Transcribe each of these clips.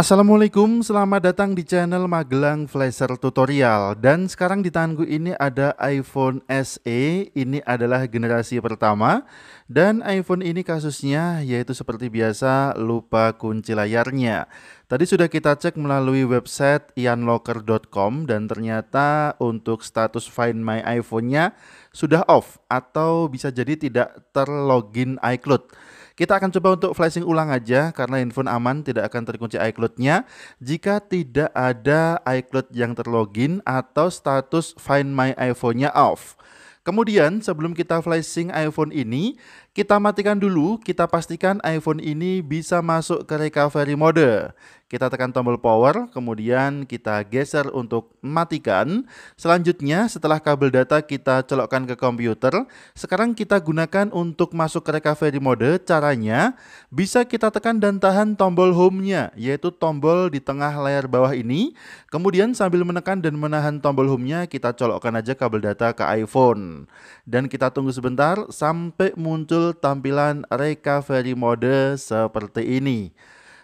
Assalamualaikum, selamat datang di channel Magelang Flasher Tutorial Dan sekarang di tanganku ini ada iPhone SE Ini adalah generasi pertama Dan iPhone ini kasusnya yaitu seperti biasa lupa kunci layarnya Tadi sudah kita cek melalui website ianlocker.com Dan ternyata untuk status Find My iPhone-nya sudah off Atau bisa jadi tidak terlogin iCloud kita akan coba untuk flashing ulang aja karena handphone aman tidak akan terkunci iCloud-nya jika tidak ada iCloud yang terlogin atau status Find My iPhone-nya off. Kemudian sebelum kita flashing iPhone ini, kita matikan dulu, kita pastikan iPhone ini bisa masuk ke recovery mode. Kita tekan tombol power, kemudian kita geser untuk matikan. Selanjutnya, setelah kabel data kita colokkan ke komputer, sekarang kita gunakan untuk masuk ke recovery mode. Caranya, bisa kita tekan dan tahan tombol home-nya, yaitu tombol di tengah layar bawah ini. Kemudian sambil menekan dan menahan tombol home-nya, kita colokkan aja kabel data ke iPhone. Dan kita tunggu sebentar sampai muncul muncul tampilan recovery mode seperti ini.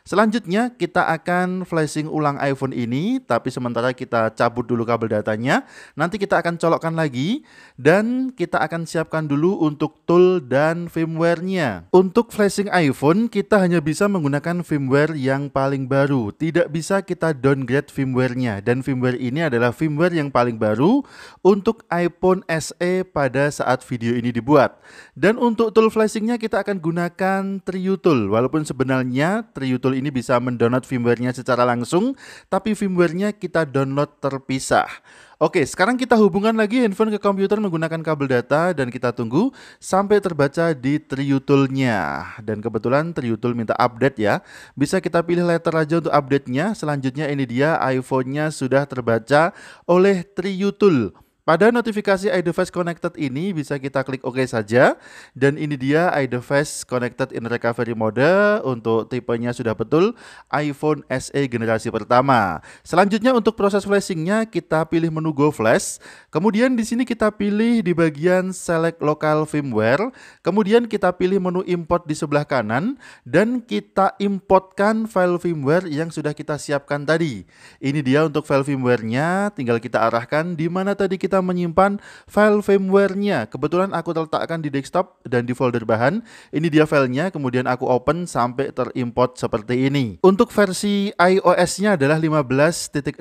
Selanjutnya kita akan flashing ulang iPhone ini, tapi sementara kita cabut dulu kabel datanya. Nanti kita akan colokkan lagi dan kita akan siapkan dulu untuk tool dan firmware-nya. Untuk flashing iPhone kita hanya bisa menggunakan firmware yang paling baru, tidak bisa kita downgrade firmware-nya dan firmware ini adalah firmware yang paling baru untuk iPhone SE pada saat video ini dibuat. Dan untuk tool flashing-nya kita akan gunakan TriuTool walaupun sebenarnya TriuTool ini bisa mendownload firmware-nya secara langsung, tapi firmware-nya kita download terpisah. Oke, sekarang kita hubungkan lagi handphone ke komputer menggunakan kabel data dan kita tunggu sampai terbaca di triutulnya. Dan kebetulan triutul minta update ya. Bisa kita pilih letter aja untuk update-nya. Selanjutnya ini dia iPhone-nya sudah terbaca oleh triutul. Pada notifikasi iDevice Connected ini bisa kita klik OK saja dan ini dia iDevice Connected in Recovery Mode untuk tipenya sudah betul iPhone SE generasi pertama. Selanjutnya untuk proses flashingnya kita pilih menu Go Flash, kemudian di sini kita pilih di bagian Select Local Firmware, kemudian kita pilih menu Import di sebelah kanan dan kita importkan file firmware yang sudah kita siapkan tadi. Ini dia untuk file firmware-nya, tinggal kita arahkan di mana tadi kita kita menyimpan file firmware-nya. Kebetulan aku letakkan di desktop dan di folder bahan. Ini dia filenya, kemudian aku open sampai terimport seperti ini. Untuk versi iOS-nya adalah 15.6.1.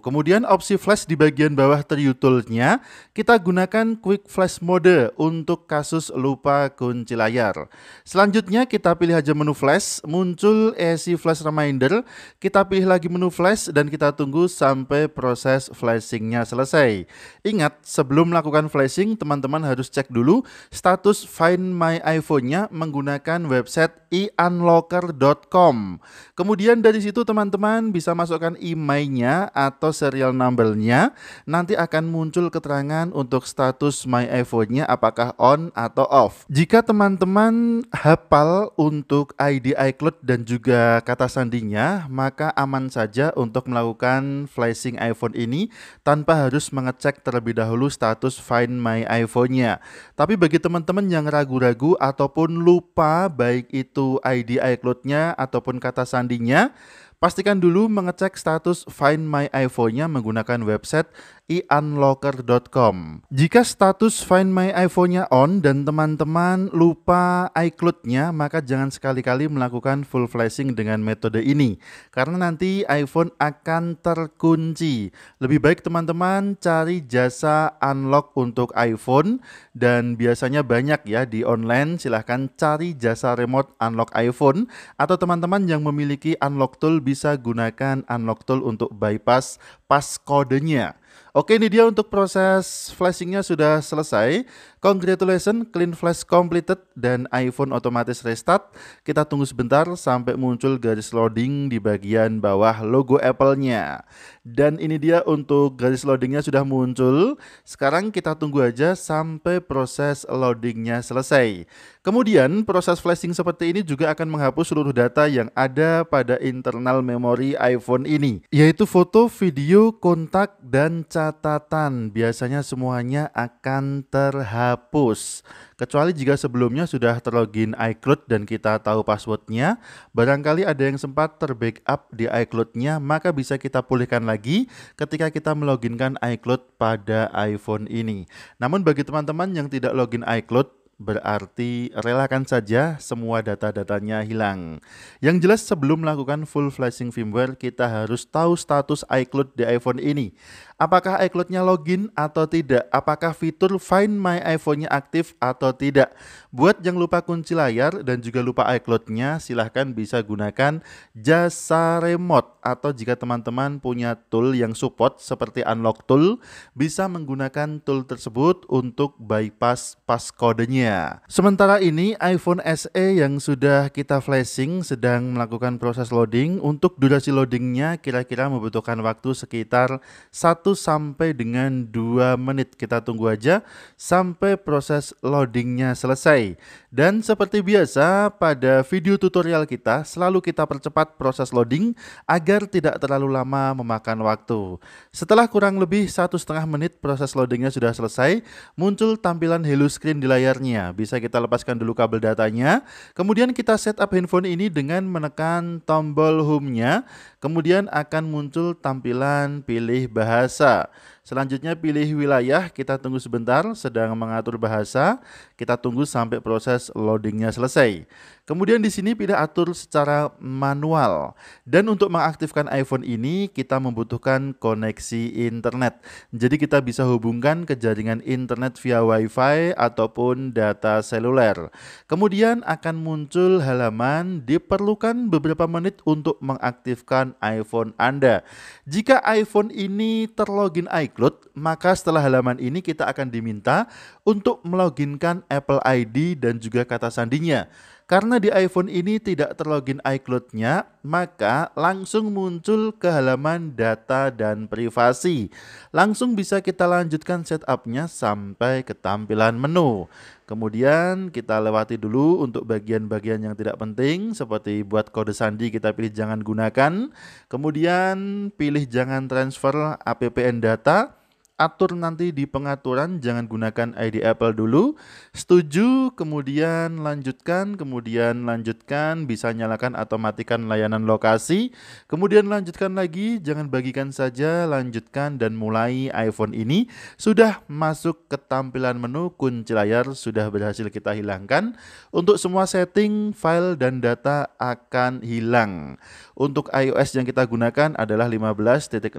Kemudian opsi flash di bagian bawah terutulnya, kita gunakan quick flash mode untuk kasus lupa kunci layar. Selanjutnya kita pilih aja menu flash, muncul AC flash reminder, kita pilih lagi menu flash dan kita tunggu sampai proses flashingnya selesai selesai. Ingat, sebelum melakukan flashing, teman-teman harus cek dulu status Find My iPhone-nya menggunakan website iunlocker.com. Kemudian dari situ teman-teman bisa masukkan IM-nya atau serial number-nya. Nanti akan muncul keterangan untuk status My iPhone-nya apakah on atau off. Jika teman-teman hafal untuk ID iCloud dan juga kata sandinya, maka aman saja untuk melakukan flashing iPhone ini tanpa harus mengecek terlebih dahulu status Find My iPhone-nya. Tapi bagi teman-teman yang ragu-ragu ataupun lupa baik itu ID iCloud-nya ataupun kata sandinya, Pastikan dulu mengecek status Find My iPhone-nya menggunakan website iunlocker.com. Jika status Find My iPhone-nya on dan teman-teman lupa iCloud-nya, maka jangan sekali-kali melakukan full flashing dengan metode ini karena nanti iPhone akan terkunci. Lebih baik teman-teman cari jasa unlock untuk iPhone dan biasanya banyak ya di online, silahkan cari jasa remote unlock iPhone atau teman-teman yang memiliki unlock tool bisa gunakan unlock tool untuk bypass pas kodenya Oke ini dia untuk proses flashingnya sudah selesai. Congratulations, clean flash completed dan iPhone otomatis restart. Kita tunggu sebentar sampai muncul garis loading di bagian bawah logo Apple-nya. Dan ini dia untuk garis loadingnya sudah muncul. Sekarang kita tunggu aja sampai proses loadingnya selesai. Kemudian proses flashing seperti ini juga akan menghapus seluruh data yang ada pada internal memori iPhone ini, yaitu foto, video, kontak, dan pencatatan catatan biasanya semuanya akan terhapus. Kecuali jika sebelumnya sudah terlogin iCloud dan kita tahu passwordnya, barangkali ada yang sempat terbackup di iCloudnya maka bisa kita pulihkan lagi ketika kita meloginkan iCloud pada iPhone ini. Namun bagi teman-teman yang tidak login iCloud, berarti relakan saja semua data-datanya hilang. Yang jelas sebelum melakukan full flashing firmware, kita harus tahu status iCloud di iPhone ini. Apakah iCloud-nya login atau tidak? Apakah fitur Find My iPhone-nya aktif atau tidak? Buat yang lupa kunci layar dan juga lupa iCloud-nya, silahkan bisa gunakan jasa remote atau jika teman-teman punya tool yang support seperti Unlock Tool, bisa menggunakan tool tersebut untuk bypass passcode-nya dunia. Sementara ini iPhone SE yang sudah kita flashing sedang melakukan proses loading. Untuk durasi loadingnya kira-kira membutuhkan waktu sekitar 1 sampai dengan 2 menit. Kita tunggu aja sampai proses loadingnya selesai. Dan seperti biasa pada video tutorial kita selalu kita percepat proses loading agar tidak terlalu lama memakan waktu. Setelah kurang lebih satu setengah menit proses loadingnya sudah selesai, muncul tampilan Hello screen di layarnya datanya. Bisa kita lepaskan dulu kabel datanya. Kemudian kita setup handphone ini dengan menekan tombol home-nya. Kemudian akan muncul tampilan pilih bahasa. Selanjutnya pilih wilayah, kita tunggu sebentar sedang mengatur bahasa, kita tunggu sampai proses loadingnya selesai. Kemudian di sini pilih atur secara manual. Dan untuk mengaktifkan iPhone ini kita membutuhkan koneksi internet. Jadi kita bisa hubungkan ke jaringan internet via WiFi ataupun data seluler. Kemudian akan muncul halaman diperlukan beberapa menit untuk mengaktifkan iPhone Anda. Jika iPhone ini terlogin iCloud, maka setelah halaman ini kita akan diminta untuk meloginkan Apple ID dan juga kata sandinya. Karena di iPhone ini tidak terlogin iCloud-nya, maka langsung muncul ke halaman data dan privasi. Langsung bisa kita lanjutkan setupnya sampai ke tampilan menu. Kemudian kita lewati dulu untuk bagian-bagian yang tidak penting seperti buat kode sandi kita pilih jangan gunakan. Kemudian pilih jangan transfer APPN data atur nanti di pengaturan jangan gunakan ID Apple dulu. Setuju, kemudian lanjutkan, kemudian lanjutkan, bisa nyalakan atau matikan layanan lokasi. Kemudian lanjutkan lagi, jangan bagikan saja, lanjutkan dan mulai iPhone ini sudah masuk ke tampilan menu kunci layar sudah berhasil kita hilangkan. Untuk semua setting, file dan data akan hilang untuk iOS yang kita gunakan adalah 15.6.1.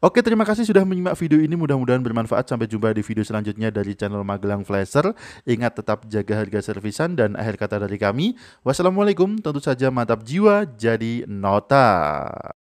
Oke, terima kasih sudah menyimak video ini. Mudah-mudahan bermanfaat. Sampai jumpa di video selanjutnya dari channel Magelang Flasher. Ingat tetap jaga harga servisan dan akhir kata dari kami. Wassalamualaikum, tentu saja mantap jiwa jadi nota.